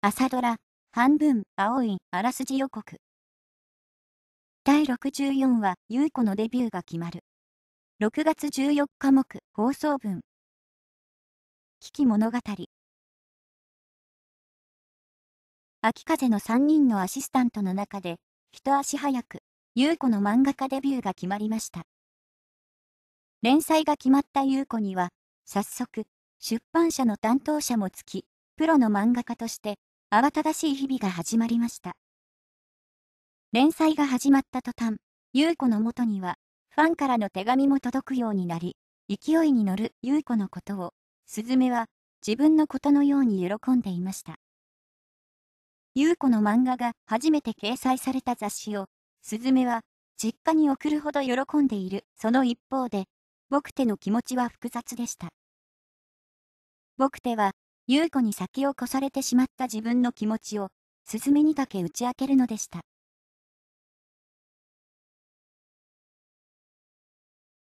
朝ドラ、半分、青い、あらすじ予告。第64話、ゆい子のデビューが決まる。6月14日目、放送分。危機物語。秋風の3人のアシスタントの中で、一足早く、ゆい子の漫画家デビューが決まりました。連載が決まったゆ子には、早速、出版社の担当者もつき、プロの漫画家として、慌ただしい日々が始まりました。連載が始まった途端、優子の元には、ファンからの手紙も届くようになり、勢いに乗る優子のことを、すずめは自分のことのように喜んでいました。優子の漫画が初めて掲載された雑誌を、すずめは実家に送るほど喜んでいるその一方で、僕手の気持ちは複雑でした。僕手は優子に先を越されてしまった自分の気持ちを、ずめにだけ打ち明けるのでした。